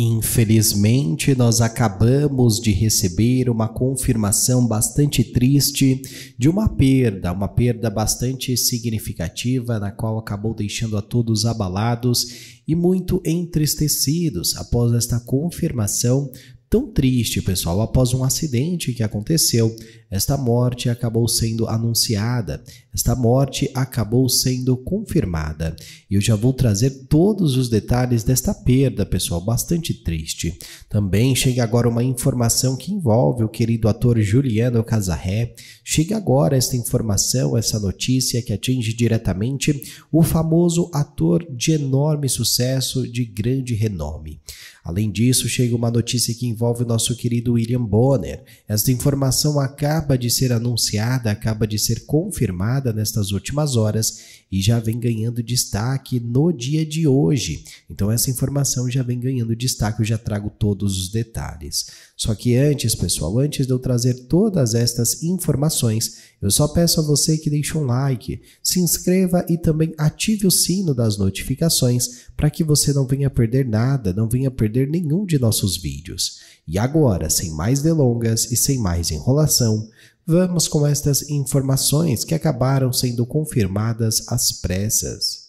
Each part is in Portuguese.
Infelizmente, nós acabamos de receber uma confirmação bastante triste de uma perda, uma perda bastante significativa, na qual acabou deixando a todos abalados e muito entristecidos após esta confirmação Tão triste, pessoal, após um acidente que aconteceu, esta morte acabou sendo anunciada, esta morte acabou sendo confirmada. E eu já vou trazer todos os detalhes desta perda, pessoal, bastante triste. Também chega agora uma informação que envolve o querido ator Juliano Casarré. Chega agora esta informação, essa notícia que atinge diretamente o famoso ator de enorme sucesso, de grande renome. Além disso, chega uma notícia que envolve o nosso querido William Bonner. Esta informação acaba de ser anunciada, acaba de ser confirmada nestas últimas horas e já vem ganhando destaque no dia de hoje. Então, essa informação já vem ganhando destaque, eu já trago todos os detalhes. Só que antes, pessoal, antes de eu trazer todas estas informações, eu só peço a você que deixe um like, se inscreva e também ative o sino das notificações para que você não venha perder nada, não venha perder perder nenhum de nossos vídeos. E agora, sem mais delongas e sem mais enrolação, vamos com estas informações que acabaram sendo confirmadas às pressas.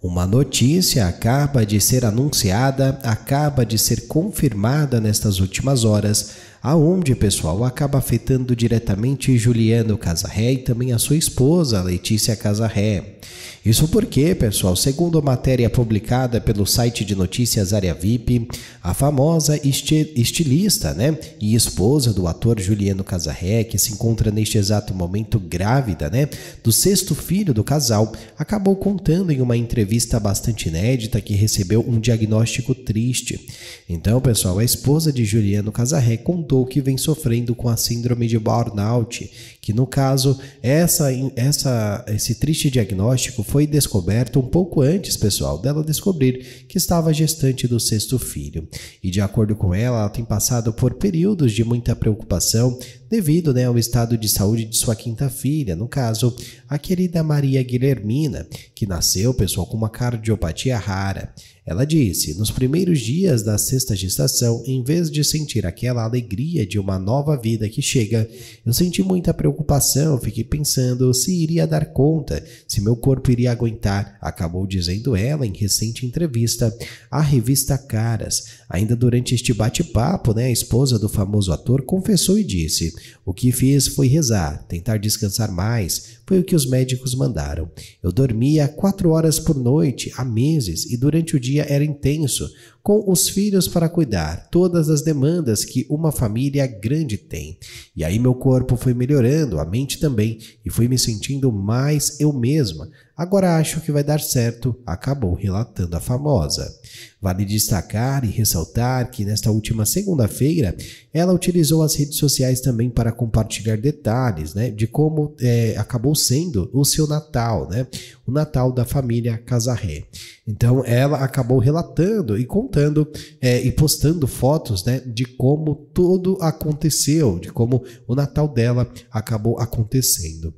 Uma notícia acaba de ser anunciada, acaba de ser confirmada nestas últimas horas aonde, pessoal, acaba afetando diretamente Juliano Casarré e também a sua esposa, Letícia Casarré. Isso porque, pessoal, segundo a matéria publicada pelo site de notícias Área VIP, a famosa estilista né, e esposa do ator Juliano Casarré, que se encontra neste exato momento grávida né, do sexto filho do casal, acabou contando em uma entrevista bastante inédita que recebeu um diagnóstico triste. Então, pessoal, a esposa de Juliano Casarré contou contou que vem sofrendo com a síndrome de burnout que no caso essa, essa, esse triste diagnóstico foi descoberto um pouco antes, pessoal, dela descobrir que estava gestante do sexto filho. E de acordo com ela, ela tem passado por períodos de muita preocupação devido né, ao estado de saúde de sua quinta filha, no caso, a querida Maria Guilhermina, que nasceu, pessoal, com uma cardiopatia rara. Ela disse: nos primeiros dias da sexta gestação, em vez de sentir aquela alegria de uma nova vida que chega, eu senti muita preocupação preocupação, fiquei pensando se iria dar conta, se meu corpo iria aguentar, acabou dizendo ela em recente entrevista à revista Caras. Ainda durante este bate-papo, né, a esposa do famoso ator confessou e disse: O que fiz foi rezar, tentar descansar mais, foi o que os médicos mandaram. Eu dormia quatro horas por noite há meses e durante o dia era intenso, com os filhos para cuidar, todas as demandas que uma família grande tem. E aí meu corpo foi melhorando a mente também, e fui me sentindo mais eu mesma, Agora acho que vai dar certo, acabou relatando a famosa. Vale destacar e ressaltar que nesta última segunda-feira ela utilizou as redes sociais também para compartilhar detalhes né, de como é, acabou sendo o seu Natal, né, o Natal da família Casarré. Então ela acabou relatando e contando é, e postando fotos né, de como tudo aconteceu, de como o Natal dela acabou acontecendo.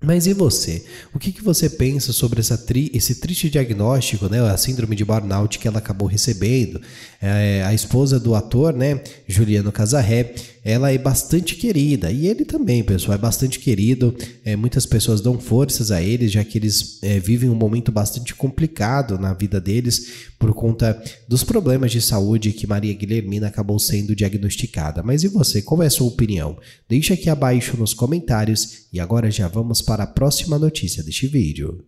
Mas e você? O que, que você pensa sobre tri, esse triste diagnóstico, né? A síndrome de burnout que ela acabou recebendo. É, a esposa do ator, né? Juliano Casarré, ela é bastante querida e ele também, pessoal, é bastante querido. É, muitas pessoas dão forças a eles, já que eles é, vivem um momento bastante complicado na vida deles por conta dos problemas de saúde que Maria Guilhermina acabou sendo diagnosticada. Mas e você, qual é a sua opinião? Deixa aqui abaixo nos comentários e agora já vamos para a próxima notícia deste vídeo.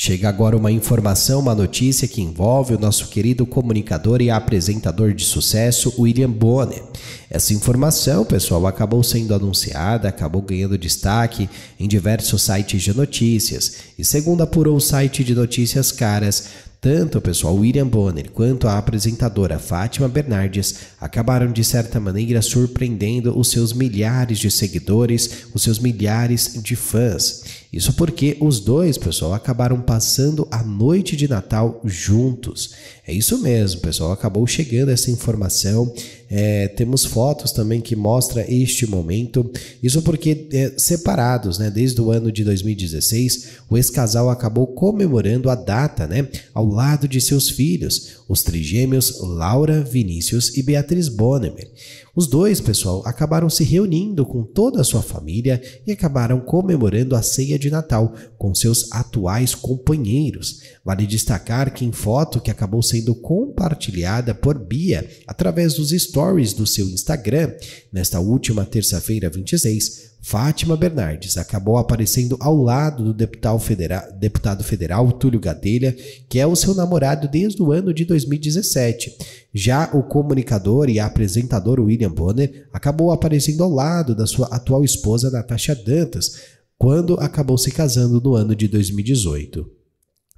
Chega agora uma informação, uma notícia que envolve o nosso querido comunicador e apresentador de sucesso, William Bonner. Essa informação, pessoal, acabou sendo anunciada, acabou ganhando destaque em diversos sites de notícias. E segundo apurou o site de notícias caras, tanto o pessoal William Bonner quanto a apresentadora Fátima Bernardes acabaram de certa maneira surpreendendo os seus milhares de seguidores, os seus milhares de fãs. Isso porque os dois, pessoal, acabaram passando a noite de Natal juntos. É isso mesmo, pessoal, acabou chegando essa informação. É, temos fotos também que mostra este momento. Isso porque é, separados, né? Desde o ano de 2016, o ex-casal acabou comemorando a data, né? Ao lado de seus filhos, os trigêmeos Laura, Vinícius e Beatriz Bonemer. Os dois, pessoal, acabaram se reunindo com toda a sua família e acabaram comemorando a ceia ceia de Natal com seus atuais companheiros. Vale destacar que em foto que acabou sendo compartilhada por Bia através dos stories do seu Instagram, nesta última terça-feira 26, Fátima Bernardes acabou aparecendo ao lado do deputado federal, deputado federal Túlio Gadelha, que é o seu namorado desde o ano de 2017. Já o comunicador e apresentador William Bonner acabou aparecendo ao lado da sua atual esposa Natasha Dantas, quando acabou se casando no ano de 2018.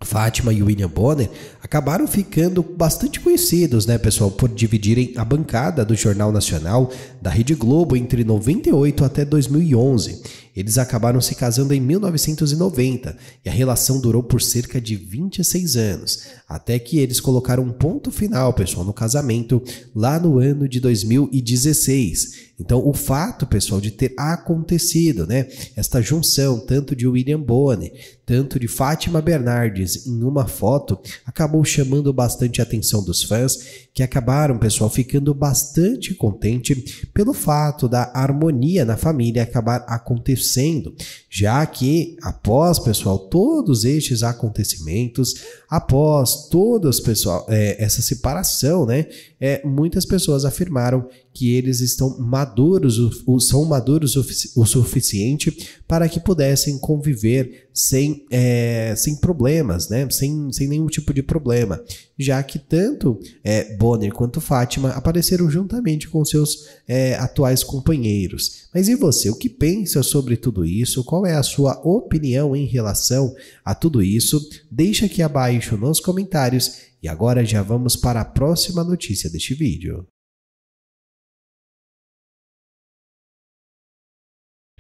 Fátima e William Bonner acabaram ficando bastante conhecidos, né, pessoal, por dividirem a bancada do Jornal Nacional da Rede Globo entre 98 até 2011 eles acabaram se casando em 1990 e a relação durou por cerca de 26 anos, até que eles colocaram um ponto final, pessoal, no casamento lá no ano de 2016. Então, o fato, pessoal, de ter acontecido, né, esta junção tanto de William Bonner, tanto de Fátima Bernardes em uma foto, acabou chamando bastante a atenção dos fãs, que acabaram, pessoal, ficando bastante contente pelo fato da harmonia na família acabar acontecendo acontecendo, já que após, pessoal, todos estes acontecimentos, após todas, pessoal, é, essa separação, né, é, muitas pessoas afirmaram que eles estão maduros, são maduros o suficiente para que pudessem conviver sem, é, sem problemas, né? sem, sem nenhum tipo de problema, já que tanto é, Bonner quanto Fátima apareceram juntamente com seus é, atuais companheiros. Mas e você, o que pensa sobre tudo isso? Qual é a sua opinião em relação a tudo isso? Deixa aqui abaixo nos comentários e agora já vamos para a próxima notícia deste vídeo.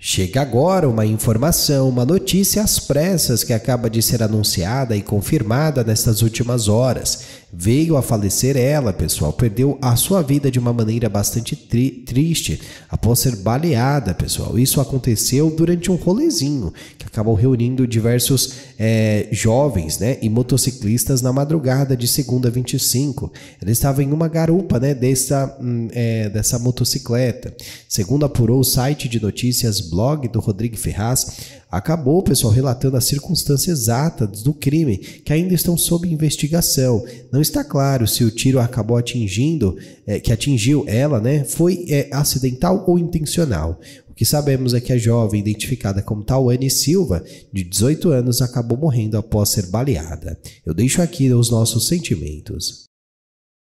Chega agora uma informação, uma notícia às pressas que acaba de ser anunciada e confirmada nestas últimas horas Veio a falecer ela, pessoal, perdeu a sua vida de uma maneira bastante tri triste após ser baleada, pessoal. Isso aconteceu durante um rolezinho que acabou reunindo diversos é, jovens né, e motociclistas na madrugada de segunda 25. Ela estava em uma garupa né, dessa, é, dessa motocicleta. Segundo apurou o site de notícias blog do Rodrigo Ferraz, acabou, pessoal, relatando as circunstâncias exatas do crime, que ainda estão sob investigação. Não está claro se o tiro acabou atingindo, é, que atingiu ela, né? Foi é, acidental ou intencional. O que sabemos é que a jovem, identificada como Tawane Silva, de 18 anos, acabou morrendo após ser baleada. Eu deixo aqui os nossos sentimentos.